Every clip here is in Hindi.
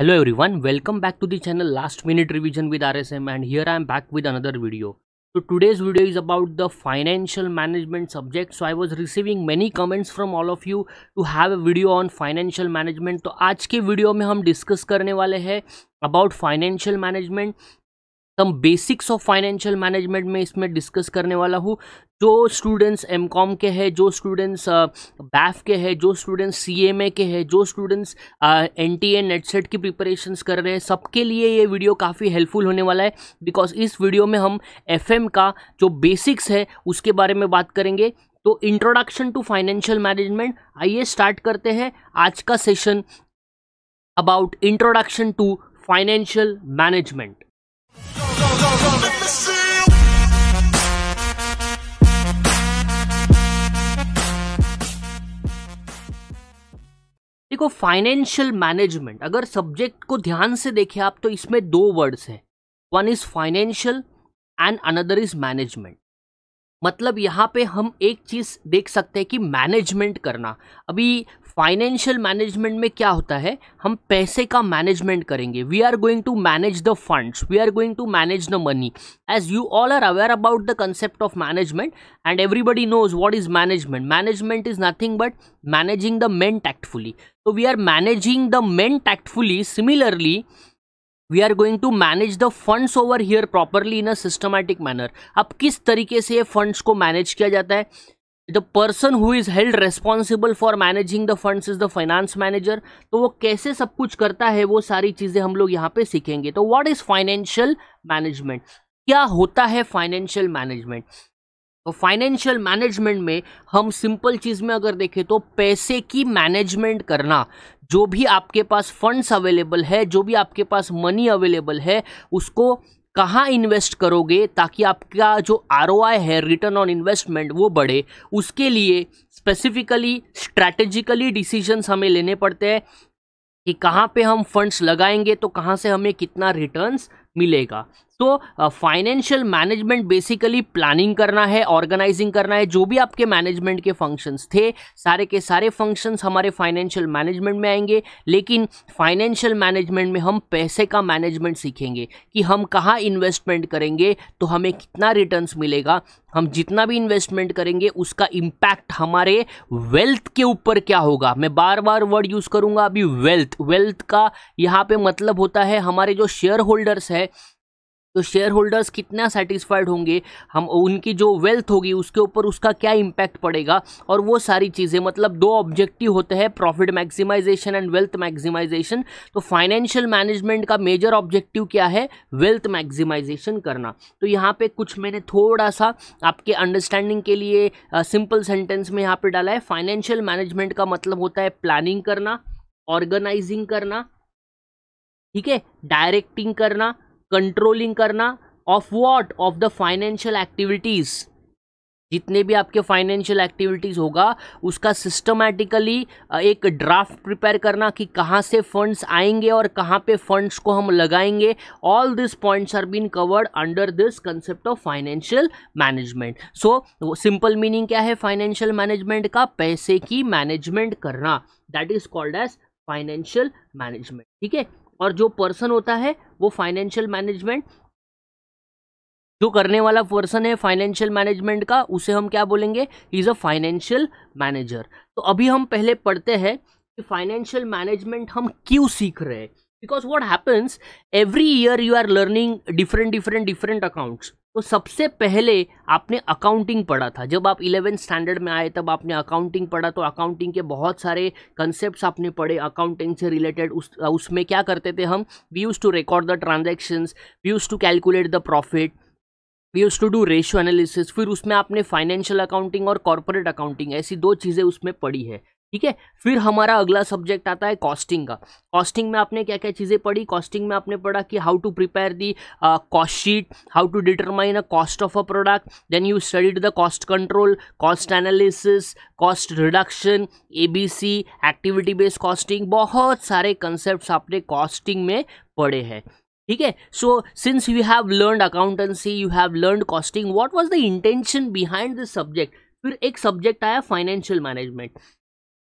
hello everyone welcome back to the channel last minute revision with R S M and here I am back with another video तो today's video is about the financial management subject so I was receiving many comments from all of you to have a video on financial management तो आज के वीडियो में हम डिस्कस करने वाले हैं अबाउट फाइनेंशियल मैनेजमेंट एकदम बेसिक्स ऑफ फाइनेंशियल मैनेजमेंट में इसमें डिस्कस करने वाला हूँ जो स्टूडेंट्स एम कॉम के हैं जो स्टूडेंट्स बैफ uh, के हैं जो स्टूडेंट्स सी एम ए के हैं जो students N T A NET SET की प्रिपरेशन कर रहे हैं सबके लिए ये वीडियो काफ़ी हेल्पफुल होने वाला है बिकॉज इस वीडियो में हम एफ एम का जो बेसिक्स है उसके बारे में बात करेंगे तो इंट्रोडक्शन टू फाइनेंशियल मैनेजमेंट आइए स्टार्ट करते हैं आज का session about introduction to financial management देखो फाइनेंशियल मैनेजमेंट अगर सब्जेक्ट को ध्यान से देखें आप तो इसमें दो वर्ड्स हैं one is financial and another is management मतलब यहाँ पे हम एक चीज़ देख सकते हैं कि मैनेजमेंट करना अभी फाइनेंशियल मैनेजमेंट में क्या होता है हम पैसे का मैनेजमेंट करेंगे we are going to manage the funds we are going to manage the money as you all are aware about the concept of management and everybody knows what is management management is nothing but managing the men tactfully तो we are managing the men tactfully similarly we are going to manage the funds over here properly in a systematic manner अब किस तरीके से फंड्स को मैनेज किया जाता है the person who is held responsible for managing the funds is the finance manager तो वो कैसे सब कुछ करता है वो सारी चीज़ें हम लोग यहाँ पे सीखेंगे तो वॉट इज़ फाइनेंशियल मैनेजमेंट क्या होता है फाइनेंशियल मैनेजमेंट तो फाइनेंशियल मैनेजमेंट में हम सिंपल चीज़ में अगर देखें तो पैसे की मैनेजमेंट करना जो भी आपके पास फंड्स अवेलेबल है जो भी आपके पास मनी अवेलेबल है उसको कहाँ इन्वेस्ट करोगे ताकि आपका जो आर है रिटर्न ऑन इन्वेस्टमेंट वो बढ़े उसके लिए स्पेसिफिकली स्ट्रैटेजिकली डिसीजंस हमें लेने पड़ते हैं कि कहाँ पे हम फंड्स लगाएंगे तो कहाँ से हमें कितना रिटर्न्स मिलेगा तो फाइनेंशियल मैनेजमेंट बेसिकली प्लानिंग करना है ऑर्गेनाइजिंग करना है जो भी आपके मैनेजमेंट के फंक्शंस थे सारे के सारे फंक्शंस हमारे फाइनेंशियल मैनेजमेंट में आएंगे लेकिन फाइनेंशियल मैनेजमेंट में हम पैसे का मैनेजमेंट सीखेंगे कि हम कहाँ इन्वेस्टमेंट करेंगे तो हमें कितना रिटर्न्स मिलेगा हम जितना भी इन्वेस्टमेंट करेंगे उसका इम्पैक्ट हमारे वेल्थ के ऊपर क्या होगा मैं बार बार वर्ड यूज़ करूँगा अभी वेल्थ वेल्थ का यहाँ पे मतलब होता है हमारे जो शेयर होल्डर्स है तो शेयर होल्डर्स कितना सेटिस्फाइड होंगे हम उनकी जो वेल्थ होगी उसके ऊपर उसका क्या इम्पैक्ट पड़ेगा और वो सारी चीज़ें मतलब दो ऑब्जेक्टिव होते हैं profit maximization and wealth maximization तो फाइनेंशियल मैनेजमेंट का मेजर ऑब्जेक्टिव क्या है वेल्थ मैक्सिमाइजेशन करना तो यहाँ पे कुछ मैंने थोड़ा सा आपके अंडरस्टैंडिंग के लिए सिंपल सेंटेंस में यहाँ पर डाला है फाइनेंशियल मैनेजमेंट का मतलब होता है प्लानिंग करना ऑर्गेनाइजिंग करना ठीक है डायरेक्टिंग करना कंट्रोलिंग करना of what of the financial activities जितने भी आपके फाइनेंशियल एक्टिविटीज़ होगा उसका सिस्टमैटिकली एक ड्राफ्ट प्रिपेयर करना कि कहाँ से फंड्स आएंगे और कहाँ पे फंड्स को हम लगाएंगे all this points are been covered under this concept of financial management so simple meaning क्या है फाइनेंशियल मैनेजमेंट का पैसे की मैनेजमेंट करना that is called as financial management ठीक है और जो पर्सन होता है वो फाइनेंशियल मैनेजमेंट जो करने वाला पर्सन है फाइनेंशियल मैनेजमेंट का उसे हम क्या बोलेंगे इज अ फाइनेंशियल मैनेजर तो अभी हम पहले पढ़ते हैं कि फाइनेंशियल मैनेजमेंट हम क्यों सीख रहे हैं because what happens every year you are learning different different different accounts तो सबसे पहले आपने अकाउंटिंग पढ़ा था जब आप इलेवेंथ स्टैंडर्ड में आए तब आपने अकाउंटिंग पढ़ा तो अकाउंटिंग के बहुत सारे कंसेप्ट आपने पढ़े अकाउंटिंग से रिलेटेड उस उसमें क्या करते थे हम we use to record the transactions we use to calculate the profit we use to do ratio analysis फिर उसमें आपने फाइनेंशियल अकाउंटिंग और कॉरपोरेट अकाउंटिंग ऐसी दो चीज़ें उसमें पढ़ी है ठीक है फिर हमारा अगला सब्जेक्ट आता है कॉस्टिंग का कॉस्टिंग में आपने क्या क्या चीज़ें पढ़ी कॉस्टिंग में आपने पढ़ा कि how to prepare the cost sheet how to determine a cost of a product then you studied the cost control cost analysis cost reduction see activity based costing बहुत सारे कंसेप्ट आपने कॉस्टिंग में पढ़े हैं ठीक है so since you have learn accountancy you have learn costing what was the intention behind this subject फिर एक सब्जेक्ट आया फाइनेंशियल मैनेजमेंट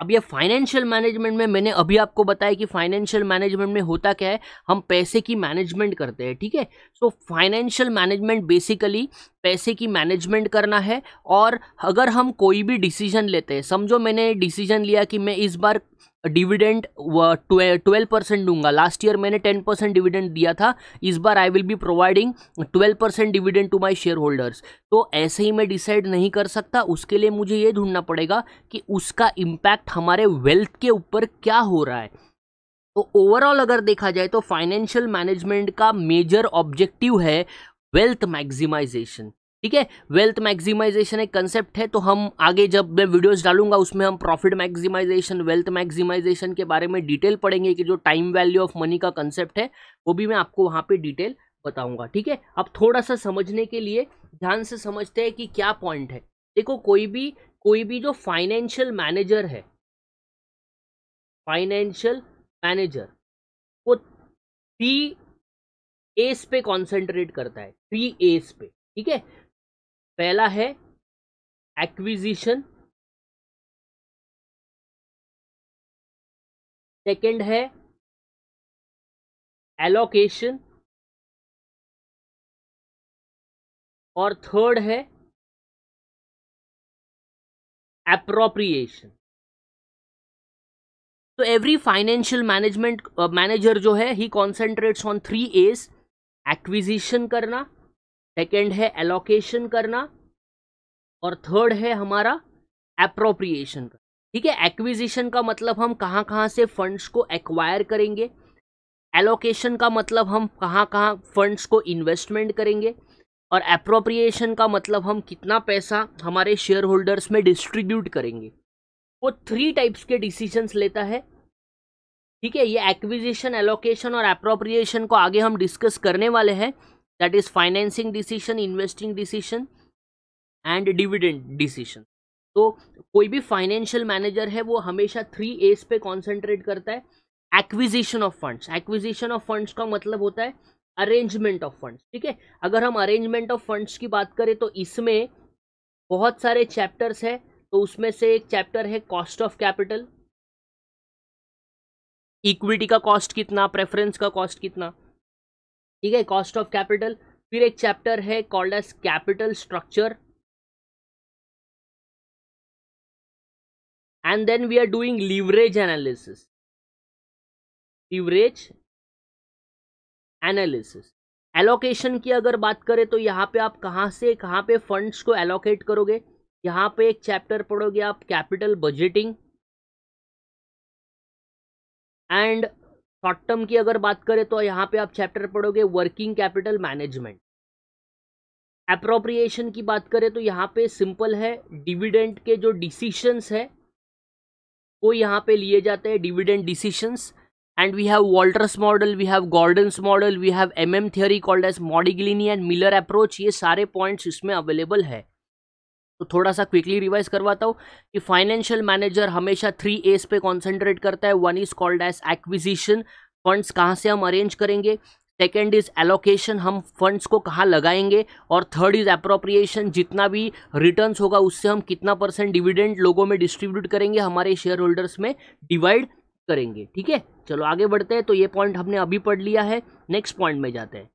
अब ये फाइनेंशियल मैनेजमेंट में मैंने अभी आपको बताया कि फाइनेंशियल मैनेजमेंट में होता क्या है हम पैसे की मैनेजमेंट करते हैं ठीक है सो फाइनेंशियल मैनेजमेंट बेसिकली पैसे की मैनेजमेंट करना है और अगर हम कोई भी डिसीजन लेते हैं समझो मैंने डिसीजन लिया कि मैं इस बार डिविडेंड ट्वेल्व परसेंट दूंगा लास्ट ईयर मैंने टेन परसेंट डिविडेंड दिया था इस बार I will be providing twelve percent dividend to my share holders तो ऐसे ही मैं डिसाइड नहीं कर सकता उसके लिए मुझे ये ढूंढना पड़ेगा कि उसका इम्पैक्ट हमारे वेल्थ के ऊपर क्या हो रहा है तो ओवरऑल अगर देखा जाए तो फाइनेंशियल मैनेजमेंट का मेजर ऑब्जेक्टिव है वेल्थ मैक्सिमाइजेशन ठीक है वेल्थ मैक्सिमाइजेशन एक कंसेप्ट है तो हम आगे जब मैं वीडियोस डालूंगा उसमें हम प्रॉफिट मैक्सिमाइजेशन वेल्थ मैक्सिमाइजेशन के बारे में डिटेल पढ़ेंगे कि जो टाइम वैल्यू ऑफ मनी का कंसेप्ट है वो भी मैं आपको वहाँ पे डिटेल बताऊंगा ठीक है अब थोड़ा सा समझने के लिए ध्यान से समझते हैं कि क्या पॉइंट है देखो कोई भी कोई भी जो फाइनेंशियल मैनेजर है फाइनेंशियल मैनेजर वो थ्री एस पे कॉन्सेंट्रेट करता है थ्री एस पे ठीक है पहला है एक्विजिशन सेकंड है एलोकेशन और थर्ड है अप्रोप्रिएशन तो एवरी फाइनेंशियल मैनेजमेंट मैनेजर जो है ही concentrates on three S acquisition करना सेकेंड है एलोकेशन करना और थर्ड है हमारा अप्रोप्रिएशन का ठीक है एक्विजिशन का मतलब हम कहाँ कहाँ से फंड्स को एक्वायर करेंगे एलोकेशन का मतलब हम कहाँ कहाँ फंड्स को इन्वेस्टमेंट करेंगे और अप्रोप्रिएशन का मतलब हम कितना पैसा हमारे शेयर होल्डर्स में डिस्ट्रीब्यूट करेंगे वो थ्री टाइप्स के डिसीजंस लेता है ठीक है ये एक्विजिशन एलोकेशन और अप्रोप्रिएशन को आगे हम डिस्कस करने वाले हैं that is financing decision investing decision and dividend decision तो कोई भी फाइनेंशियल मैनेजर है वो हमेशा थ्री एज पे कॉन्सेंट्रेट करता है acquisition of funds acquisition of funds का मतलब होता है अरेंजमेंट ऑफ फंड्स ठीक है अगर हम अरेंजमेंट ऑफ फंड्स की बात करें तो इसमें बहुत सारे चैप्टर्स है तो उसमें से एक चैप्टर है कॉस्ट ऑफ कैपिटल इक्विटी का कॉस्ट कितना प्रेफरेंस का कॉस्ट कितना ठीक है कॉस्ट ऑफ कैपिटल फिर एक चैप्टर है called as capital structure and then we are doing leverage analysis leverage analysis allocation की अगर बात करें तो यहां पे आप कहां से कहां पे फंड्स को एलोकेट करोगे यहां पे एक चैप्टर पढ़ोगे आप capital budgeting and short term की अगर बात करें तो यहाँ पे आप चैप्टर पढ़ोगे वर्किंग कैपिटल मैनेजमेंट अप्रोप्रिएशन की बात करें तो यहाँ पे सिंपल है डिविडेंट के जो डिसीशंस है वो यहाँ पे लिए जाते हैं dividend decisions and we have Walter's model we have Gordon's model we have M M theory called as Modigliani and Miller approach ये सारे पॉइंट्स इसमें अवेलेबल है तो थोड़ा सा क्विकली रिवाइज करवाता हूँ कि फाइनेंशियल मैनेजर हमेशा थ्री एस पे कॉन्सेंट्रेट करता है one is called as acquisition funds कहाँ से हम अरेंज करेंगे सेकेंड इज़ एलोकेशन हम फंड्स को कहाँ लगाएंगे और थर्ड इज़ अप्रोप्रिएशन जितना भी रिटर्न होगा उससे हम कितना परसेंट डिविडेंड लोगों में डिस्ट्रीब्यूट करेंगे हमारे शेयर होल्डर्स में डिवाइड करेंगे ठीक है चलो आगे बढ़ते हैं तो ये पॉइंट हमने अभी पढ़ लिया है नेक्स्ट पॉइंट में जाते हैं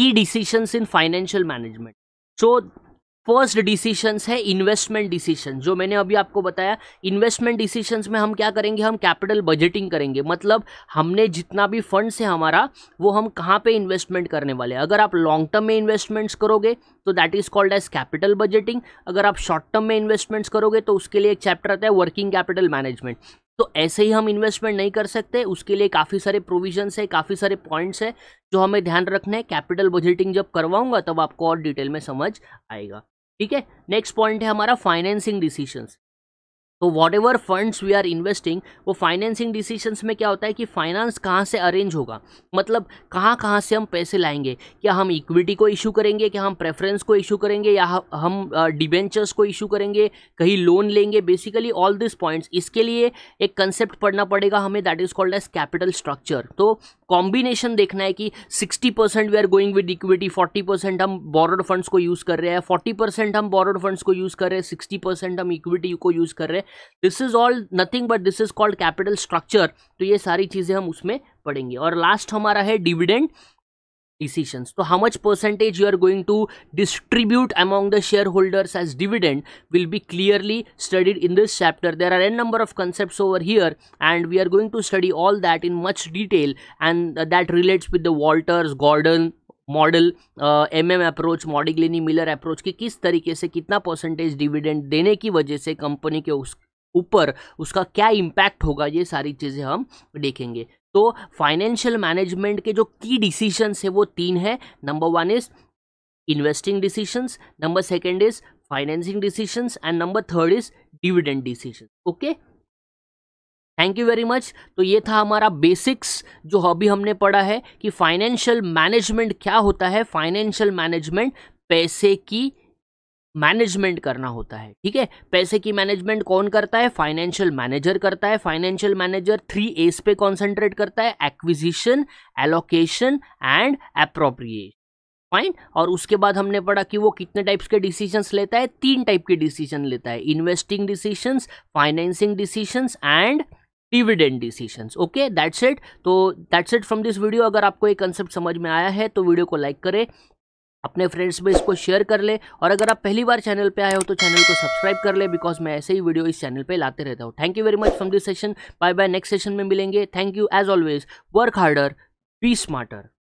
ई decisions in financial management so first decisions है इन्वेस्टमेंट डिसीशन जो मैंने अभी आपको बताया इन्वेस्टमेंट डिसीशंस में हम क्या करेंगे हम कैपिटल बजटिंग करेंगे मतलब हमने जितना भी फंड है हमारा वो हम कहाँ पे इन्वेस्टमेंट करने वाले हैं अगर आप लॉन्ग टर्म में इन्वेस्टमेंट्स करोगे तो that is called as capital budgeting अगर आप शॉर्ट टर्म में इन्वेस्टमेंट्स करोगे तो उसके लिए एक चैप्टर आता है वर्किंग कैपिटल मैनेजमेंट तो ऐसे ही हम इन्वेस्टमेंट नहीं कर सकते उसके लिए काफ़ी सारे प्रोविजंस है काफ़ी सारे पॉइंट्स है जो हमें ध्यान रखना है कैपिटल बजटिंग जब करवाऊंगा तब आपको और डिटेल में समझ आएगा ठीक है नेक्स्ट पॉइंट है हमारा फाइनेंसिंग डिसीजंस तो whatever funds we are investing वो फाइनेंसिंग डिसीशंस में क्या होता है कि फाइनेंस कहाँ से अरेंज होगा मतलब कहाँ कहाँ से हम पैसे लाएंगे क्या हम इक्विटी को इशू करेंगे क्या हम प्रेफरेंस को इशू करेंगे या हम डिबेंचर्स uh, को इशू करेंगे कहीं लोन लेंगे बेसिकली ऑल दिस पॉइंट्स इसके लिए एक कंसेप्ट पढ़ना पड़ेगा हमें that is called as capital structure तो कॉम्बिनेशन देखना है कि sixty percent we are going with equity forty percent हम बॉरोड फंड्स को यूज़ कर रहे हैं फोर्टी परसेंट हम बॉरोड फंड्स को यूज़ कर रहे हैं सिक्सटी परसेंट हम इक्विटी को यूज़ कर रहे हैं this is all nothing but this is called capital structure तो ये सारी चीजें हम उसमें पढ़ेंगे और लास्ट हमारा है डिविडेंड डिसीशन तो how much percentage you are going to distribute among the share holders as dividend will be clearly studied in this chapter there are n number of concept over here and we are going to study all that in much detail and that relates with the Walter's Gordon model M M approach Modigliani Miller approach की किस तरीके से कितना परसेंटेज डिविडेंड देने की वजह से कंपनी के उस ऊपर उसका क्या इम्पैक्ट होगा ये सारी चीज़ें हम देखेंगे तो फाइनेंशियल मैनेजमेंट के जो की डिसीशंस है वो तीन है number one is investing decisions number second is financing decisions and number third is dividend decision okay thank you very much तो ये था हमारा बेसिक्स जो हॉबी हमने पढ़ा है कि फाइनेंशियल मैनेजमेंट क्या होता है फाइनेंशियल मैनेजमेंट पैसे की मैनेजमेंट करना होता है ठीक है पैसे की मैनेजमेंट कौन करता है फाइनेंशियल मैनेजर करता है फाइनेंशियल मैनेजर थ्री एस पे कॉन्सेंट्रेट करता है acquisition allocation and appropriation fine और उसके बाद हमने पढ़ा कि वो कितने टाइप्स के डिसीजंस लेता है तीन टाइप के डिसीजन लेता है investing decisions financing decisions and dividend decisions okay that's it तो that's it from this video अगर आपको ये कंसेप्ट समझ में आया है तो वीडियो को लाइक करें अपने फ्रेंड्स में इसको शेयर कर ले और अगर आप पहली बार चैनल पे आए हो तो चैनल को सब्सक्राइब कर ले बिकॉज मैं ऐसे ही वीडियो इस चैनल पे लाते रहता हूँ thank you very much from this session bye bye next session में मिलेंगे thank you as always work harder be smarter